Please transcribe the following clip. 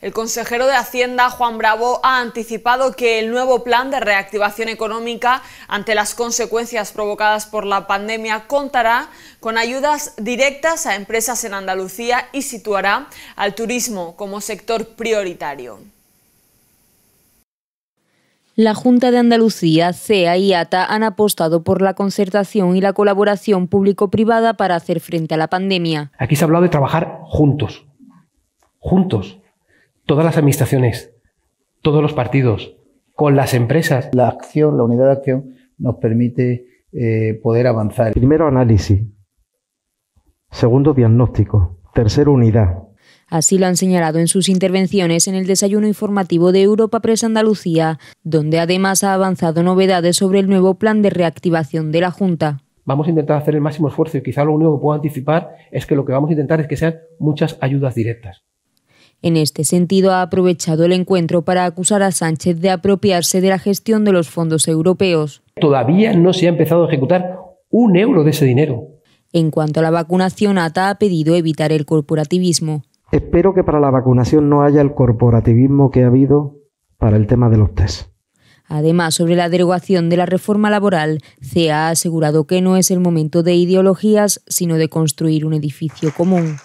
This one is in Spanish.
El consejero de Hacienda, Juan Bravo, ha anticipado que el nuevo plan de reactivación económica ante las consecuencias provocadas por la pandemia contará con ayudas directas a empresas en Andalucía y situará al turismo como sector prioritario. La Junta de Andalucía, CEA y ATA han apostado por la concertación y la colaboración público-privada para hacer frente a la pandemia. Aquí se ha hablado de trabajar juntos, juntos todas las administraciones, todos los partidos, con las empresas. La acción, la unidad de acción, nos permite eh, poder avanzar. Primero análisis, segundo diagnóstico, tercera unidad. Así lo han señalado en sus intervenciones en el desayuno informativo de Europa Press Andalucía, donde además ha avanzado novedades sobre el nuevo plan de reactivación de la Junta. Vamos a intentar hacer el máximo esfuerzo y quizá lo único que puedo anticipar es que lo que vamos a intentar es que sean muchas ayudas directas. En este sentido, ha aprovechado el encuentro para acusar a Sánchez de apropiarse de la gestión de los fondos europeos. Todavía no se ha empezado a ejecutar un euro de ese dinero. En cuanto a la vacunación, ATA ha pedido evitar el corporativismo. Espero que para la vacunación no haya el corporativismo que ha habido para el tema de los test. Además, sobre la derogación de la reforma laboral, CEA ha asegurado que no es el momento de ideologías, sino de construir un edificio común.